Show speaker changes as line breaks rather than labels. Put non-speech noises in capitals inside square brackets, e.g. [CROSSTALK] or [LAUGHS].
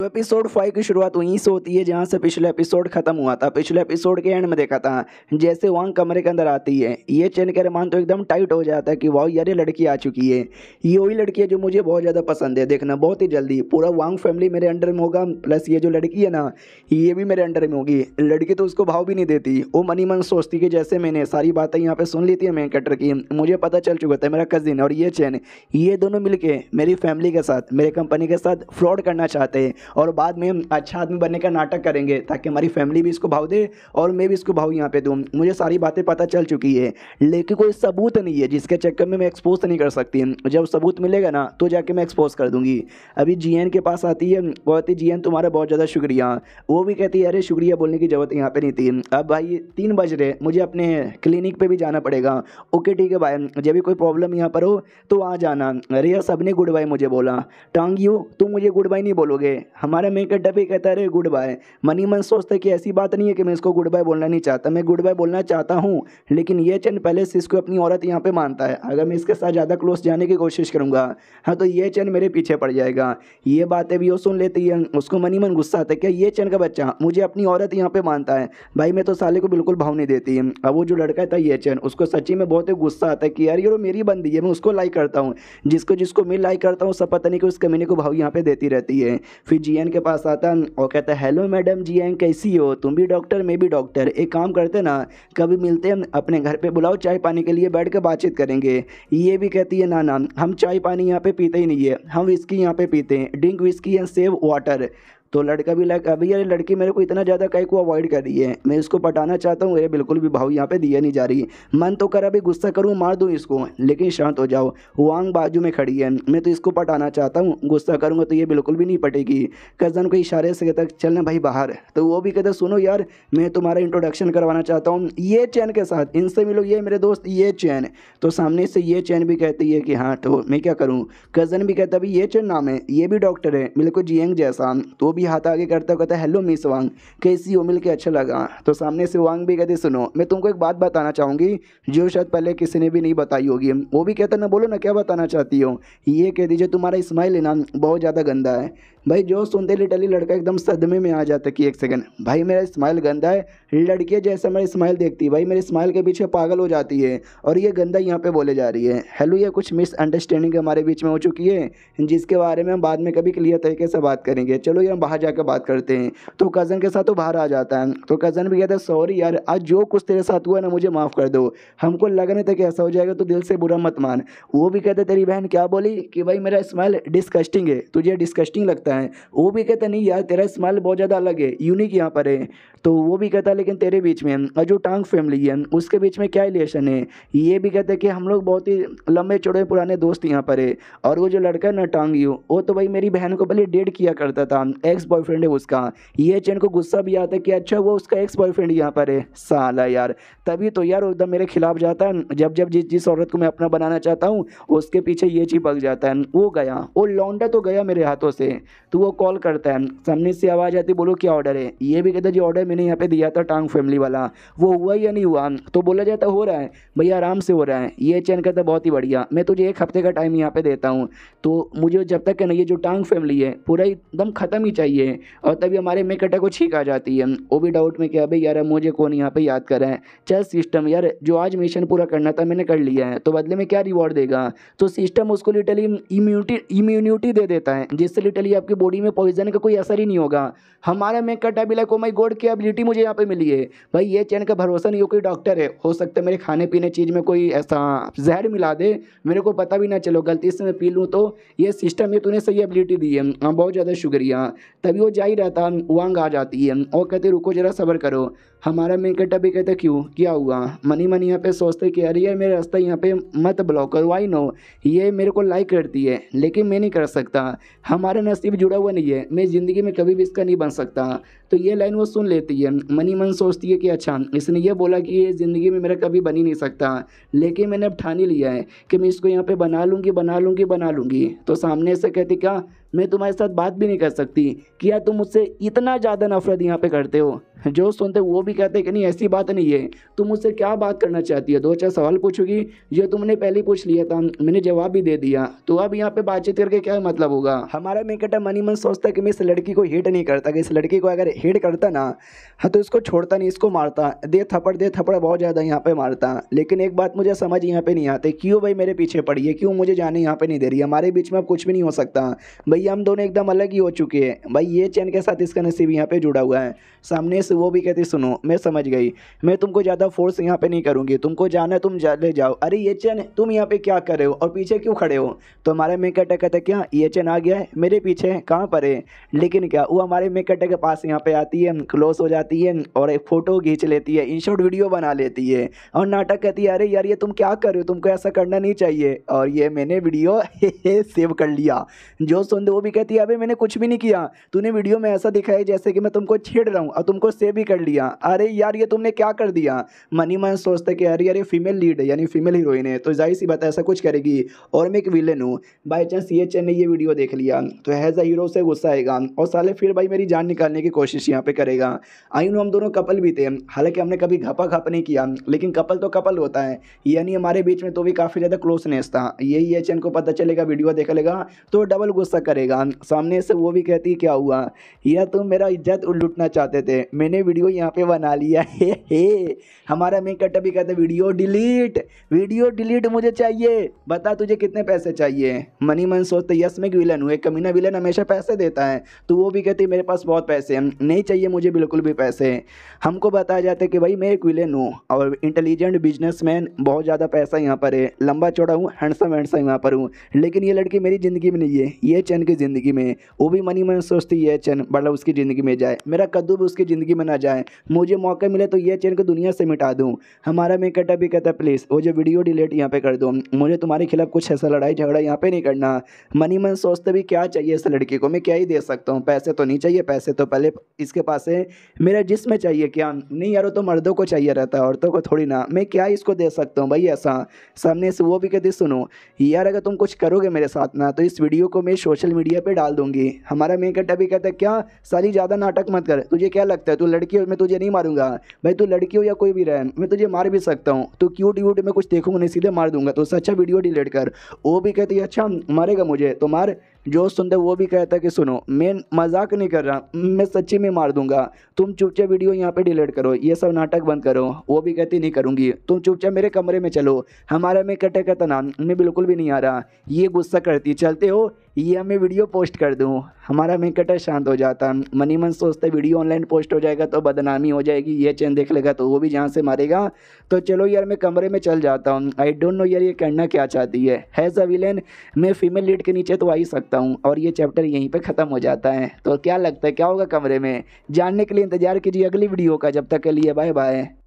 तो episode five की शुरुआत वहीं से होती है जहाँ से पिछला एपिसोड खत्म हुआ था पिछले एपिसोड के एंड में देखा था जैसे वांग कमरे के अंदर आती है ये चैन के रमान तो एकदम टाइट हो जाता है कि वाह यार ये लड़की आ चुकी है ये वही लड़की है जो मुझे बहुत ज़्यादा पसंद है देखना बहुत ही जल्दी पूरा वांग फैमिली मेरे अंडर में होगा प्लस ये जो लड़की है ना ये भी मेरे अंडर में होगी लड़की तो उसको भाव भी नहीं देती वो मनी मन सोचती कि जैसे मैंने सारी बातें यहाँ पर सुन ली थी मैं कटर की मुझे पता चल चुका था मेरा कजिन और ये चैन ये दोनों मिलके मेरी फैमिली के साथ मेरे कंपनी के साथ फ्रॉड करना चाहते हैं और बाद में अच्छा आदमी बनने का नाटक करेंगे ताकि हमारी फैमिली भी इसको भाव दे और मैं भी इसको भाव यहाँ पे दूँ मुझे सारी बातें पता चल चुकी है लेकिन कोई सबूत नहीं है जिसके चक्कर में मैं एक्सपोज नहीं कर सकती जब सबूत मिलेगा ना तो जाके मैं एक्सपोज कर दूँगी अभी जी के पास आती है कहती जी तुम्हारा बहुत ज़्यादा शुक्रिया वो भी कहती है अरे शुक्रिया बोलने की ज़रूरत यहाँ पर नहीं थी अब भाई तीन बज रहे मुझे अपने क्लिनिक पर भी जाना पड़ेगा ओके ठीक है भाई जब भी कोई प्रॉब्लम यहाँ पर हो तो आ जाना अरे यार सब ने गुड बाय मुझे बोला टांग यू तुम मुझे गुड बाय नहीं बोलोगे हमारा डब ही कहता रहे गुड बाय मनी मन सोचता है कि ऐसी बात नहीं है कि मैं इसको गुड बाय बोलना नहीं चाहता मैं गुड बाय बोलना चाहता हूँ लेकिन ये चैन पहले से इसको अपनी औरत यहाँ पे मानता है अगर मैं इसके साथ ज़्यादा क्लोज जाने की कोशिश करूँगा हाँ तो ये चैन मेरे पीछे पड़ जाएगा ये बातें भी वो सुन लेती है उसको मनी मन गुस्सा आता है क्या ये चैन का बच्चा मुझे अपनी औरत यहाँ पर मानता है भाई मैं तो साले को बिल्कुल भाव नहीं देती अब वो जो लड़का था ये चैन उसको सच्ची में बहुत ही गुस्सा आता है कि यार ये तो मेरी बंदी है मैं उसको लाइक करता हूँ जिसको जिसको मैं लाइक करता हूँ सब पता नहीं कि उस कमीने को भाव यहाँ पर देती रहती है फिर जीएन के पास आता और कहता है हेलो मैडम जीएन कैसी हो तुम भी डॉक्टर मैं भी डॉक्टर एक काम करते ना कभी मिलते हैं अपने घर पे बुलाओ चाय पानी के लिए बैठ कर बातचीत करेंगे ये भी कहती है ना ना हम चाय पानी यहाँ पे पीते ही नहीं है हम विस्की यहाँ पे पीते हैं drink whisky and save water तो लड़का भी लाइक अभी यार लड़की मेरे को इतना ज़्यादा कहीं को अवॉइड कर रही है मैं इसको पटाना चाहता हूँ ये बिल्कुल भी भाव यहाँ पे दिया नहीं जा रही मन तो कर अभी गुस्सा करूँ मार दूँ इसको लेकिन शांत हो जाओ वांग बाजू में खड़ी है मैं तो इसको पटाना चाहता हूँ गुस्सा करूँगा तो ये बिल्कुल भी नहीं पटेगी कज़न को इशारे से कहता चलना भाई बाहर तो वो भी कहता सुनो यार मैं तुम्हारा इंट्रोडक्शन करवाना चाहता हूँ ये चैन के साथ इनसे मिलो ये मेरे दोस्त ये चैन तो सामने से ये चैन भी कहती है कि हाँ तो मैं क्या करूँ कज़न भी कहता अभी ये चैन नाम है ये भी डॉक्टर है को जियंग जैसा तो भी हाथ आगे करता हुआ कहता है हेलो मिस वांग कैसी हो मिल के अच्छा लगा तो सामने से वांग भी कहते सुनो मैं तुमको एक बात बताना चाहूँगी जो शायद पहले किसी ने भी नहीं बताई होगी वो भी कहता ना बोलो ना क्या बताना चाहती हो ये कह दीजिए तुम्हारा स्माइल है ना बहुत ज़्यादा गंदा है भाई जो सुनते लिटली लड़का एकदम सदमे में आ जाता कि एक सेकंड भाई मेरा स्माइल गंदा है लड़की जैसे मेरा स्माइल देखती है भाई मेरे स्माइल के पीछे पागल हो जाती है और ये गंदा यहाँ पे बोले जा रही है हेलो ये कुछ मिसअंडरस्टैंडिंग हमारे बीच में हो चुकी है जिसके बारे में हम बाद में कभी क्लियर तरीके से बात करेंगे चलो ये हम बाहर जाकर बात करते हैं तो कज़न के साथ तो बाहर आ जाता है तो कज़न भी कहता है सॉरी यार आज जो कुछ तेरे साथ हुआ ना मुझे माफ़ कर दो हमको लग रहा था कि ऐसा हो जाएगा तो दिल से बुरा मत मान वो भी कहते तेरी बहन क्या बोली कि भाई मेरा स्माइल डिस्कस्टिंग है तुझे डिस्कस्टिंग लगता है है वो भी कहता नहीं यार तेरा स्माइल बहुत ज़्यादा अलग है यूनिक यहाँ पर है तो वो भी कहता है लेकिन तेरे बीच में और जो टांग फैमिली है उसके बीच में क्या रिलेशन है ये भी कहता है कि हम लोग बहुत ही लंबे चौड़े पुराने दोस्त यहाँ पर है और वो जो लड़का है ना टांग यू वो तो भाई मेरी बहन को पहले डेट किया करता था एक्स बॉयफ्रेंड है उसका ये चैन को गुस्सा भी आता है कि अच्छा वो उसका एक्स बॉयफ्रेंड यहाँ पर है साला यार तभी तो यार एकदम मेरे खिलाफ जाता है जब जब जिस जिस औरत को मैं अपना बनाना चाहता हूँ उसके पीछे ये चीज़ चिपक जाता है वो गया वो लौंडा तो गया मेरे हाथों से तो वो कॉल करता है सामने से आवाज़ आती बोलो क्या ऑर्डर है ये भी कहता जी ऑर्डर मैंने यहाँ पे दिया था टांग फैमिली वाला वो हुआ या नहीं हुआ तो बोला जाता हो रहा है भैया आराम से हो रहा है ये चैन कहता बहुत ही बढ़िया मैं तुझे एक हफ्ते का टाइम यहाँ पर देता हूँ तो मुझे जब तक ना ये जो टांग फैमिली है पूरा एकदम ख़त्म ही चाहिए और तभी हमारे कटा को छीक आ जाती है वो भी डाउट में क्या भाई यार मुझे कौन यहाँ पर याद कर रहा है चल सिस्टम यार जो आज मिशन पूरा करना था मैंने कर लिया है तो बदले में क्या रिवॉर्ड देगा तो सिस्टम उसको लिटली इम्यूनिटी इम्यूनिटी दे देता है जिससे लिटली आपकी बॉडी में पॉइजन का कोई असर ही नहीं होगा हमारे में कट अभी लाइक ओ माई गॉड की एबिलिटी मुझे यहाँ पे मिली है भाई ये चैन का भरोसा नहीं हो कोई डॉक्टर है हो सकता है मेरे खाने पीने चीज़ में कोई ऐसा जहर मिला दे मेरे को पता भी ना चलो गलती से मैं पी लूँ तो ये सिस्टम ये तूने सही एबिलिटी दी है हाँ, बहुत ज़्यादा शुक्रिया तभी वो जा ही रहता वांग आ जाती है और कहते रुको ज़रा सबर करो हमारा मेन कट अभी कहते क्यों क्या हुआ मनी मनी यहाँ पे सोचते कि अरे यार मेरे रास्ता यहाँ पे मत ब्लॉक करो आई नो ये मेरे को लाइक करती है लेकिन मैं नहीं कर सकता हमारे नसीब जो जुड़ा हुआ नहीं है मैं ज़िंदगी में कभी भी इसका नहीं बन सकता तो ये लाइन वो सुन लेती है मनी मन सोचती है कि अच्छा इसने ये बोला कि ये ज़िंदगी में मेरा कभी बन ही नहीं सकता लेकिन मैंने अब ठानी लिया है कि मैं इसको यहाँ पर बना लूँगी बना लूँगी बना लूँगी तो सामने से कहती क्या मैं तुम्हारे साथ बात भी नहीं कर सकती कि यार तुम मुझसे इतना ज़्यादा नफरत यहाँ पे करते हो जो सुनते वो भी कहते कि नहीं ऐसी बात नहीं है तुम मुझसे क्या बात करना चाहती हो दो चार सवाल पूछोगी जो तुमने पहले पूछ लिया था मैंने जवाब भी दे दिया तो अब यहाँ पे बातचीत करके क्या मतलब होगा हमारा कहता मनी मन सोचता कि मैं इस लड़की को हिट नहीं करता कि इस लड़की को अगर हिट करता ना हाँ तो इसको छोड़ता नहीं इसको मारता दे थप्पड़ दे थप्पड़ बहुत ज़्यादा यहाँ पर मारता लेकिन एक बात मुझे समझ यहाँ पे नहीं आती क्यों भाई मेरे पीछे पड़ी है क्यों मुझे जाने यहाँ पर नहीं दे रही हमारे बीच में अब कुछ भी नहीं हो सकता भाई हम दोनों एकदम अलग ही हो चुके हैं भाई ये चैन के साथ इसका नसीब यहाँ पे जुड़ा हुआ है सामने से वो भी कहती सुनो मैं समझ गई मैं तुमको ज़्यादा फोर्स यहाँ पे नहीं करूँगी तुमको जाना तुम जा ले जाओ अरे ये चैन तुम यहाँ पे क्या कर रहे हो और पीछे क्यों खड़े हो तो हमारे मेक अटैक कहते क्या ये चैन आ गया है मेरे पीछे कहाँ पर है लेकिन क्या वो हमारे मेक अटैक के पास यहाँ पर आती है क्लोज हो जाती है और एक फ़ोटो खींच लेती है इन शॉर्ट वीडियो बना लेती है और नाटक कहती है अरे यार ये तुम क्या कर रहे हो तुमको ऐसा करना नहीं चाहिए और ये मैंने वीडियो [LAUGHS] सेव कर लिया जो सुन बंदे वो भी कहती है अभी मैंने कुछ भी नहीं किया तूने वीडियो में ऐसा दिखाया जैसे कि मैं तुमको छेड़ रहा हूँ और तुमको सेव भी कर लिया अरे यार ये तुमने क्या कर दिया मनी मन सोचते कि अरे यार ये फीमेल लीड है यानी फीमेल हीरोइन है तो जाहिर सी बात ऐसा कुछ करेगी और मैं एक विलेन हूँ बाई चांस ये चैन ने ये वीडियो देख लिया तो हैज़ अ हीरो से गुस्सा आएगा और साले फिर भाई मेरी जान निकालने की कोशिश यहाँ पर करेगा आई नो हम दोनों कपल भी थे हालांकि हमने कभी घपा घप नहीं किया लेकिन कपल तो कपल होता है यानी हमारे बीच में तो भी काफ़ी ज़्यादा क्लोजनेस था यही एच को पता चलेगा वीडियो देख लेगा तो डबल गुस्सा करेगा करेगा सामने से वो भी कहती क्या हुआ यह तुम तो मेरा इज्जत लुटना चाहते थे मैंने वीडियो यहाँ पे बना लिया हे हे हमारा मेन कट भी कहते वीडियो डिलीट वीडियो डिलीट मुझे चाहिए बता तुझे कितने पैसे चाहिए मनी मन सोचते यस मैं विलन हुए कमीना विलन हमेशा पैसे देता है तो वो भी कहती मेरे पास बहुत पैसे हैं नहीं चाहिए मुझे बिल्कुल भी पैसे हमको बताया जाता कि भाई मैं एक विलन हूँ और इंटेलिजेंट बिजनेस बहुत ज़्यादा पैसा यहाँ पर है लंबा चौड़ा हूँ हैंडसम हैंडसम यहाँ पर हूँ लेकिन ये लड़की मेरी ज़िंदगी में नहीं है ये चैन उनकी ज़िंदगी में वो भी मनी मन सोचती है चैन बड़ा मतलब उसकी ज़िंदगी में जाए मेरा कद्दू भी उसकी ज़िंदगी में ना जाए मुझे मौका मिले तो ये चैन को दुनिया से मिटा दूँ हमारा मैं कटा भी कहता प्लीज़ वो जो वीडियो डिलीट यहाँ पर कर दो मुझे तुम्हारे खिलाफ कुछ ऐसा लड़ाई झगड़ा यहाँ पर नहीं करना मनी मन सोचते भी क्या चाहिए इस लड़की को मैं क्या ही दे सकता हूँ पैसे तो नहीं चाहिए पैसे तो पहले इसके पास है मेरा जिसमें चाहिए क्या नहीं यार तो मर्दों को चाहिए रहता है औरतों को थोड़ी ना मैं क्या इसको दे सकता हूँ भाई ऐसा सामने से वो भी कहते सुनो यार अगर तुम कुछ करोगे मेरे साथ ना तो इस वीडियो को मैं सोशल मीडिया पे डाल दूंगी हमारा मेकअप कट्टा कहता है क्या साली ज़्यादा नाटक मत कर तुझे क्या लगता है तू लड़की हो मैं तुझे नहीं मारूंगा भाई तू लड़की हो या कोई भी रहे मैं तुझे मार भी सकता हूँ तो क्यूट व्यूट में कुछ देखूंगा नहीं सीधे मार दूंगा तो उससे अच्छा वीडियो डिलीट कर वो भी कहती है अच्छा मारेगा मुझे तो मार जो सुनते वो भी कहता कि सुनो मैं मजाक नहीं कर रहा मैं सच्ची में मार दूंगा तुम चुपचाप वीडियो यहाँ पे डिलीट करो ये सब नाटक बंद करो वो भी कहती नहीं करूँगी तुम चुपचाप मेरे कमरे में चलो हमारा में कटे का तनाव मैं बिल्कुल भी नहीं आ रहा ये गुस्सा करती चलते हो यह मैं वीडियो पोस्ट कर दूँ हमारा मेंकटा शांत हो जाता मनी मन सोचते वीडियो ऑनलाइन पोस्ट हो जाएगा तो बदनामी हो जाएगी ये चैन देख लेगा तो वो भी जहाँ से मारेगा तो चलो यार मैं कमरे में चल जाता हूँ आई डोंट नो यार ये करना क्या चाहती है हैज़ अ विलेन मैं फीमेल लीड के नीचे तो आ ही सकता करता हूँ और ये चैप्टर यहीं पर ख़त्म हो जाता है तो क्या लगता है क्या होगा कमरे में जानने के लिए इंतज़ार कीजिए अगली वीडियो का जब तक के लिए बाय बाय